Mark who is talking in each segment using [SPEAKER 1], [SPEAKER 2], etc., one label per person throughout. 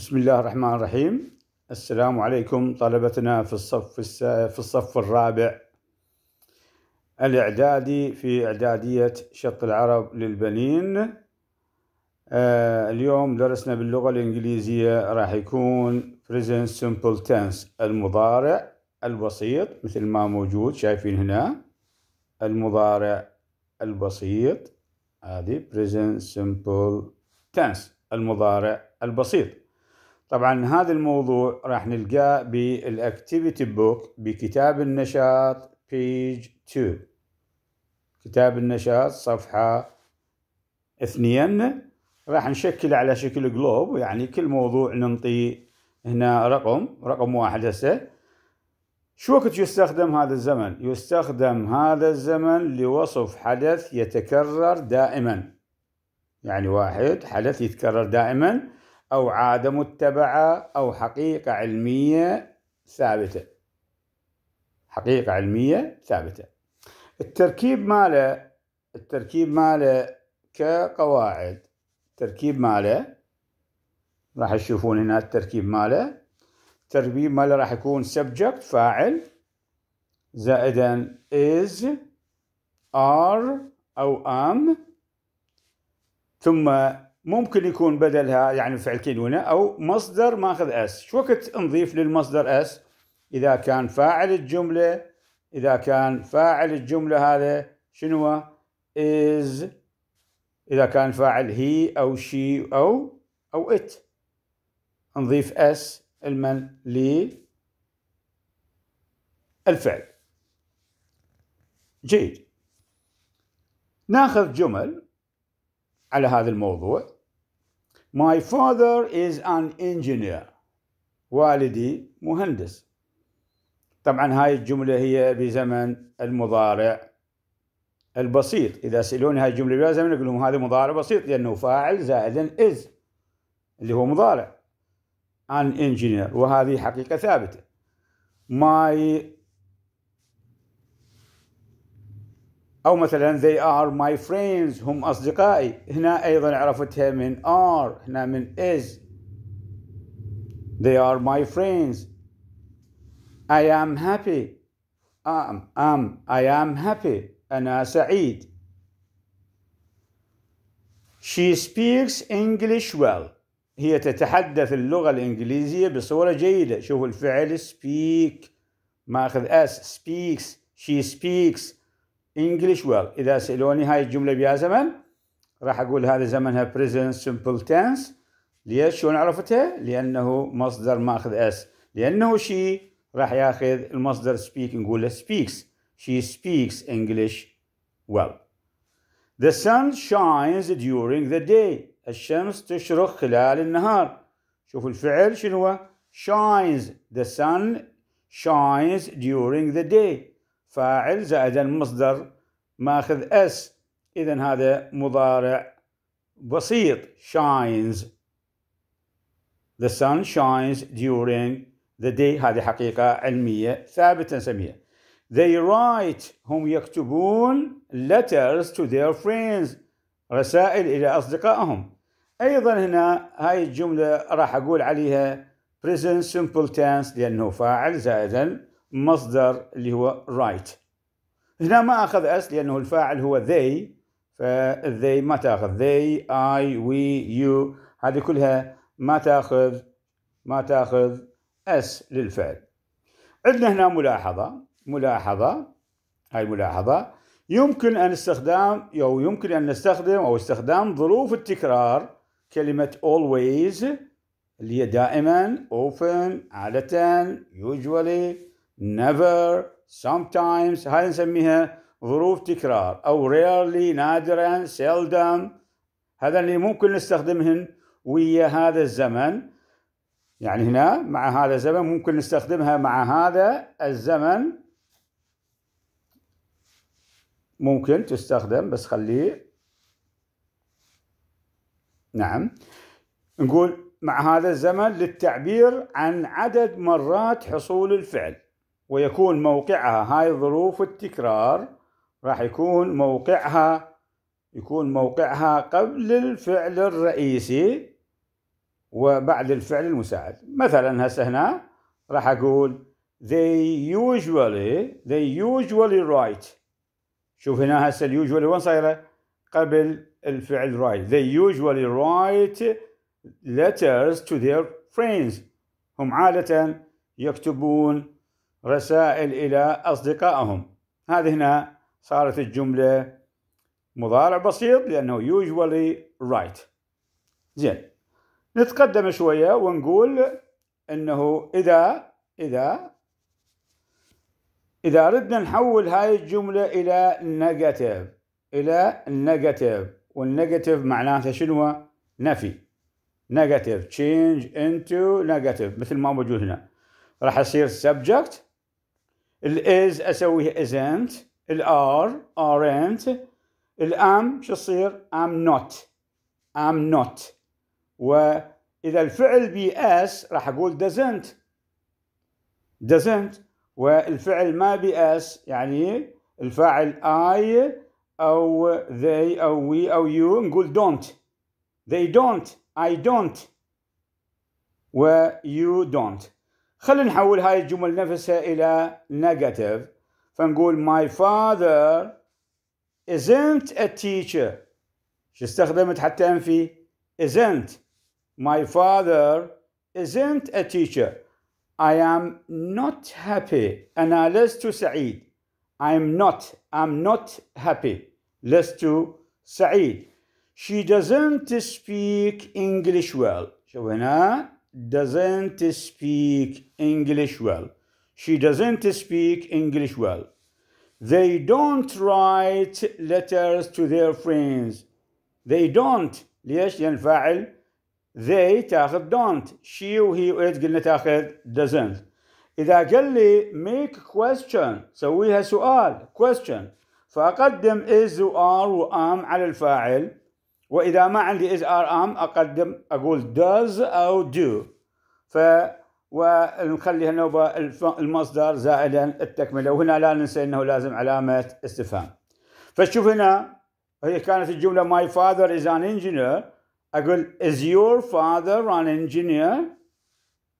[SPEAKER 1] بسم الله الرحمن الرحيم السلام عليكم طلبتنا في الصف في الصف الرابع الإعدادي في إعدادية شط العرب للبنين آه اليوم درسنا باللغة الإنجليزية راح يكون present simple tense المضارع البسيط مثل ما موجود شايفين هنا المضارع البسيط هذه present simple tense المضارع البسيط طبعا هذا الموضوع راح نلقاه بالاكتيفيتي بوك بكتاب النشاط بيج 2 كتاب النشاط صفحة اثنين راح نشكل على شكل جلوب يعني كل موضوع ننطي هنا رقم رقم واحد هسه شو وقت يستخدم هذا الزمن؟ يستخدم هذا الزمن لوصف حدث يتكرر دائما يعني واحد حدث يتكرر دائما أو عادة متبعة أو حقيقة علمية ثابتة حقيقة علمية ثابتة التركيب ماله التركيب ماله كقواعد التركيب ماله راح تشوفون هنا التركيب ماله التركيب ماله راح يكون subject فاعل زائدا is are أو am ثم ممكن يكون بدلها يعني فعل كلمة أو مصدر ماخذ أس شو وقت نضيف للمصدر أس إذا كان فاعل الجملة إذا كان فاعل الجملة هذا شنو is إذا كان فاعل هي أو شي أو أو it نضيف أس المن الفعل جيد ناخذ جمل على هذا الموضوع My father is an engineer. والدي مهندس. طبعا هاي الجملة هي بزمن المضارع البسيط إذا سألوني هاي الجملة بلا زمن أقول لهم هذا مضارع بسيط لأنه فاعل زائد is اللي هو مضارع an engineer وهذه حقيقة ثابتة. My أو مثلا they are my friends هم أصدقائي هنا أيضا عرفتها من are هنا من is they are my friends I am happy am am I am happy أنا سعيد she speaks English well هي تتحدث اللغة الإنجليزية بصورة جيدة شوفوا الفعل speak ماخذ ما s speaks she speaks English well إذا سألوني هاي الجملة بها زمن راح أقول هذا زمنها present simple tense ليش شلون عرفتها؟ لأنه مصدر ماخذ اس لأنه شي راح ياخذ المصدر speak نقول له speaks she speaks English well The sun shines during the day الشمس تشرق خلال النهار شوفوا الفعل شنو shines the sun shines during the day فاعل زائد المصدر ماخذ اس اذا هذا مضارع بسيط shines the sun shines during the day هذه حقيقة علمية ثابتة نسميها they write هم يكتبون letters to their friends رسائل إلى أصدقائهم أيضا هنا هاي الجملة راح أقول عليها present simple tense لأنه فاعل زائد مصدر اللي هو right هنا ما أخذ أس لأنه الفاعل هو they فالذي ما تاخذ they I we you هذه كلها ما تاخذ ما تاخذ اس للفعل عندنا هنا ملاحظه ملاحظه هاي ملاحظه يمكن ان استخدام او يمكن ان نستخدم او استخدام ظروف التكرار كلمه always اللي هي دائما often عاده usually never sometimes هاي نسميها ظروف تكرار أو rarely نادرا seldom هذا اللي ممكن نستخدمهن ويا هذا الزمن يعني هنا مع هذا الزمن ممكن نستخدمها مع هذا الزمن ممكن تستخدم بس خليه نعم نقول مع هذا الزمن للتعبير عن عدد مرات حصول الفعل ويكون موقعها هاي ظروف التكرار راح يكون موقعها يكون موقعها قبل الفعل الرئيسي وبعد الفعل المساعد مثلا هسه هنا راح اقول they usually they usually write شوف هنا هسه usually وين صايره قبل الفعل write they usually write letters to their friends هم عادة يكتبون رسائل إلى أصدقائهم هذه هنا صارت الجملة مضارع بسيط لأنه usually right زين نتقدم شوية ونقول أنه إذا إذا إذا ردنا نحول هاي الجملة إلى نيجاتيف إلى نيجاتيف والنيجاتيف معناته شنو؟ نفي نيجاتيف change into negative مثل ما موجود هنا راح يصير subject الاز اسويها isn't الار aren't الام شو يصير I'm not I'm not واذا الفعل بي اس راح اقول doesn't doesn't والفعل ما بي اس يعني الفاعل I أو they أو we أو you نقول don't they don't I don't و you don't خلينا نحول هاي الجمل نفسها إلى negative فنقول my father isn't a teacher شو استخدمت حتى أنفي isn't my father isn't a teacher I am not happy أنا لست سعيد I'm not I'm not happy لست سعيد She doesn't speak English well شوف هنا doesn't speak English well. She doesn't speak English well. They don't write letters to their friends. They don't. ليش؟ لأن they تاخذ don't. She وهي وإت قلنا تاخذ doesn't. إذا قال لي make question سويها سؤال question فأقدم is و are و am على الفاعل واذا ما عندي is or am اقدم اقول does او do ف ونخلي هالنوبه المصدر زائدا التكمله وهنا لا ننسى انه لازم علامه استفهام فشوف هنا هي كانت الجمله my father is an engineer اقول is your father an engineer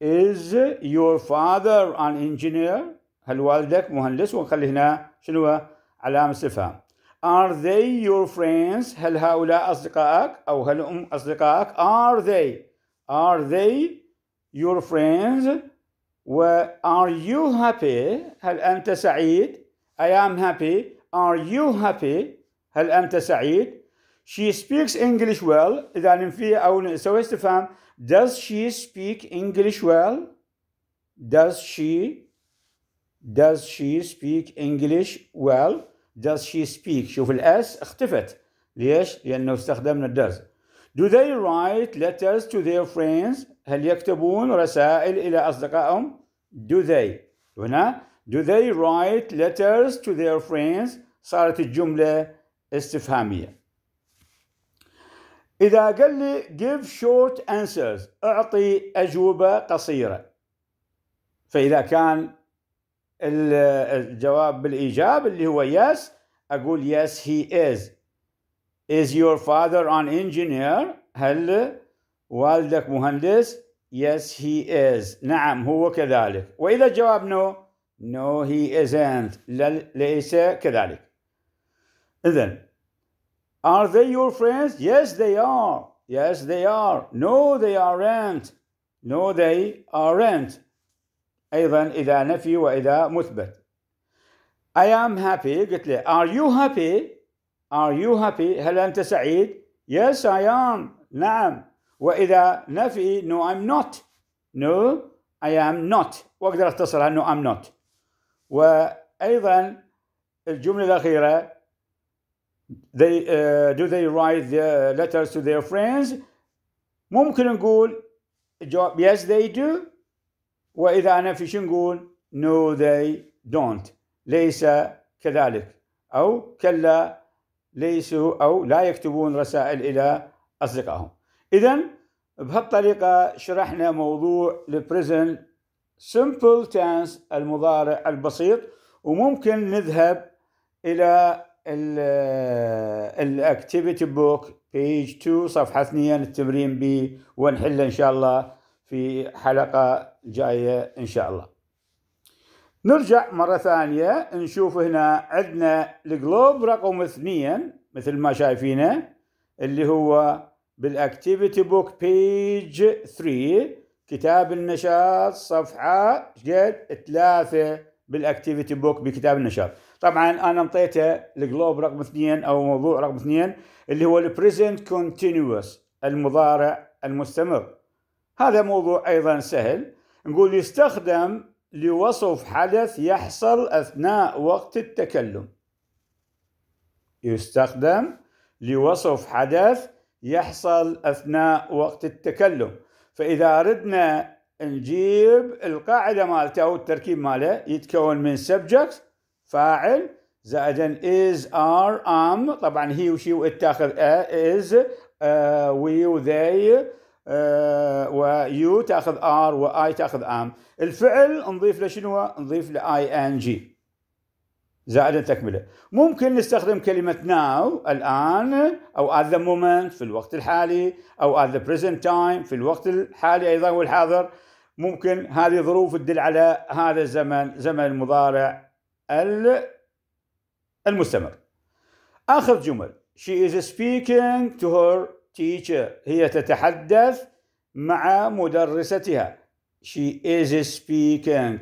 [SPEAKER 1] is your father an engineer هل والدك مهندس ونخلي هنا شنو علامه استفهام Are they your friends? هل هؤلاء أصدقائك أو هل هم أصدقائك؟ Are they Are they your friends? و are you happy? هل أنت سعيد? I am happy. Are you happy? هل أنت سعيد? She speaks English well. إذا ننفي أو نسوي استفهام. Does she speak English well? Does she? Does she speak English well? does she speak شوف الاس اختفت ليش؟ لأنه استخدمنا does do they write letters to their friends هل يكتبون رسائل إلى أصدقائهم do they هنا do they write letters to their friends صارت الجملة استفهامية إذا قال لي give short answers أعطي أجوبة قصيرة فإذا كان الجواب بالإيجاب اللي هو yes أقول yes he is is your father an engineer هل والدك مهندس yes he is نعم هو كذلك وإذا الجواب no no he isn't ليس كذلك إذن are they your friends yes they are yes they are no they aren't no they aren't ايضا اذا نفي واذا مثبت I am happy قلت له are you happy are you happy هل انت سعيد yes I am نعم واذا نفي no I'm not no I am not واقدر اختصرها no I'm not وايضا الجمله الاخيره they uh, do they write the letters to their friends ممكن نقول الجواب yes they do وإذا في شو نقول؟ No they don't ليس كذلك أو كلا ليسوا أو لا يكتبون رسائل إلى أصدقائهم إذا بهالطريقة شرحنا موضوع البريزن simple تانس المضارع البسيط وممكن نذهب إلى الاكتيفيتي بوك بيج 2 صفحة 2 التمرين بي ونحل إن شاء الله في حلقة جاية إن شاء الله نرجع مرة ثانية نشوف هنا عندنا الجلوب رقم اثنين مثل ما شايفينه اللي هو بالاكتيفيتي بوك بيج 3 كتاب النشاط صفحة جد ثلاثة بالاكتيفيتي بوك بكتاب النشاط طبعا انا انطيته الجلوب رقم اثنين او موضوع رقم اثنين اللي هو البريزنت كونتينوس المضارع المستمر هذا موضوع أيضا سهل نقول يستخدم لوصف حدث يحصل أثناء وقت التكلم يستخدم لوصف حدث يحصل أثناء وقت التكلم فإذا أردنا نجيب القاعدة مالته أو التركيب ماله يتكون من subject فاعل زائدا is are am طبعا هي وشي وتاخذ is uh, we و they ويو آه، تاخذ ار واي تاخذ ام الفعل نضيف له شنو نضيف له اي ان جي زائد تكمله ممكن نستخدم كلمه ناو الان او ات ذا مومنت في الوقت الحالي او ات ذا بريزنت تايم في الوقت الحالي ايضا والحاضر ممكن هذه ظروف تدل على هذا الزمن زمن المضارع المستمر اخر جمل she is speaking to her teacher هي تتحدث مع مدرستها she is speaking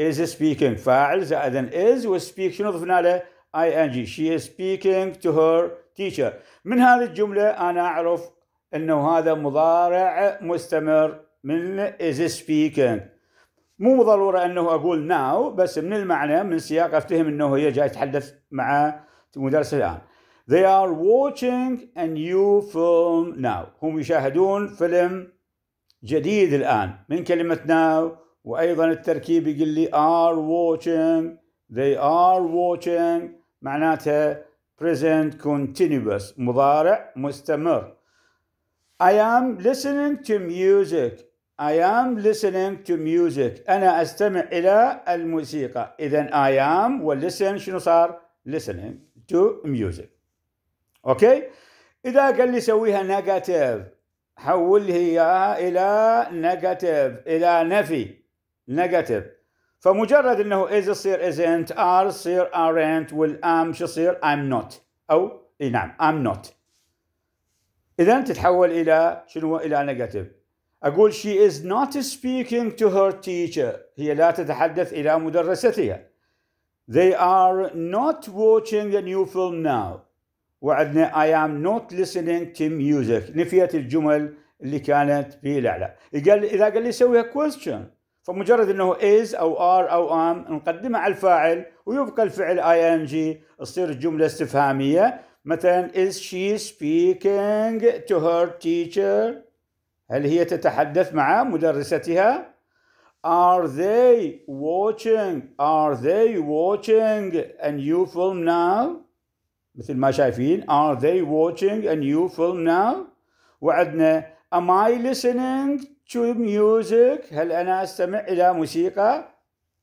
[SPEAKER 1] is speaking فاعل زائد is وspeak شنو ضفنا له ing she is speaking to her teacher من هذه الجملة أنا أعرف أنه هذا مضارع مستمر من is speaking مو ضرورة أنه أقول now بس من المعنى من سياق أفتهم أنه هي جاي تتحدث مع مدرسة الآن They are watching a new film now. هم يشاهدون فيلم جديد الآن من كلمة now وأيضا التركيب يقول لي are watching they are watching معناتها present continuous مضارع مستمر I am listening to music I am listening to music أنا أستمع إلى الموسيقى إذا I am و listen شنو صار listening to music اوكي اذا قال لي سويها نيجاتيف حول لي اياها الى نيجاتيف الى نفي نيجاتيف فمجرد انه از يصير ازنت ار يصير ارنت والام شو يصير ام نوت او اي نعم ام نوت اذا تتحول الى شنو الى نيجاتيف اقول she is not speaking to her teacher هي لا تتحدث الى مدرستها they are not watching a new film now وعندنا I am not listening to music نفيت الجمل اللي كانت في الاعلى قال اذا قال لي سويها question فمجرد انه is او are او am نقدمها على الفاعل ويبقى الفعل ing تصير الجمله استفهاميه مثلا is she speaking to her teacher هل هي تتحدث مع مدرستها are they watching are they watching a new film now مثل ما شايفين are they watching a new film now وعندنا am I listening to music هل أنا أستمع إلى موسيقى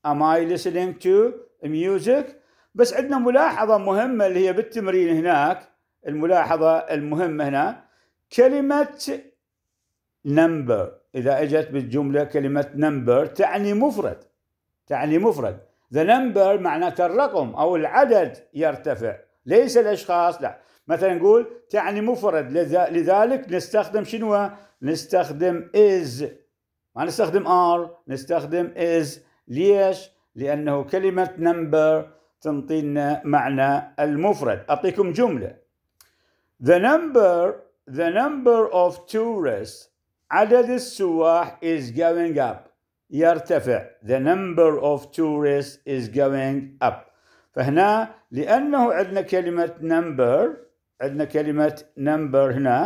[SPEAKER 1] am I listening to music بس عندنا ملاحظة مهمة اللي هي بالتمرين هناك الملاحظة المهمة هنا كلمة number إذا أجت بالجملة كلمة number تعني مفرد تعني مفرد the number معناته الرقم أو العدد يرتفع ليس الاشخاص لا مثلا نقول تعني مفرد لذلك نستخدم شنو نستخدم is ما نستخدم are نستخدم is ليش لانه كلمه number تنطي لنا معنى المفرد اعطيكم جمله the number the number of tourists عدد السواح is going up يرتفع the number of tourists is going up فهنا لأنه عندنا كلمة number عندنا كلمة number هنا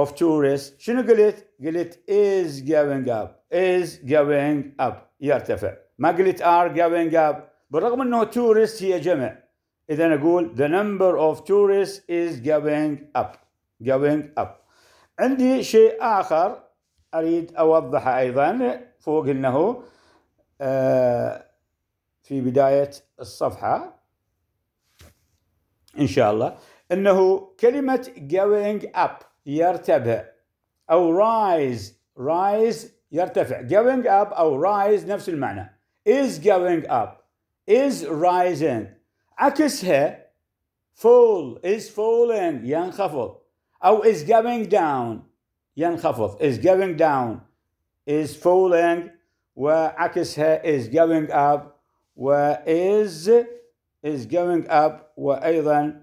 [SPEAKER 1] of tourists شنو قلت؟ قلت is going up is going up يرتفع ما قلت are going up بالرغم انه tourists هي جمع اذا اقول the number of tourists is going up going up عندي شيء اخر اريد اوضحه ايضا فوق انه آه في بداية الصفحة إن شاء الله أنه كلمة going up يرتفع أو rise rise يرتفع going up أو rise نفس المعنى is going up is rising عكسها fall is falling ينخفض أو is going down ينخفض is going down is falling وعكسها is going up وإز is going up وأيضا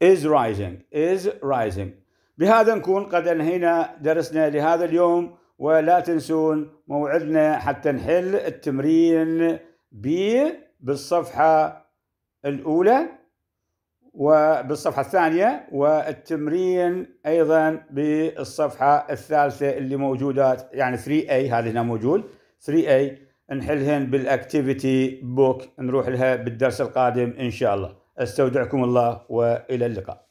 [SPEAKER 1] is rising is rising بهذا نكون قد انهينا درسنا لهذا اليوم ولا تنسون موعدنا حتى نحل التمرين ب بالصفحة الأولى وبالصفحة الثانية والتمرين أيضا بالصفحة الثالثة اللي موجودات يعني 3A هذه هنا موجود 3A نحلهن بالاكتيفيتي بوك نروح لها بالدرس القادم إن شاء الله استودعكم الله وإلى اللقاء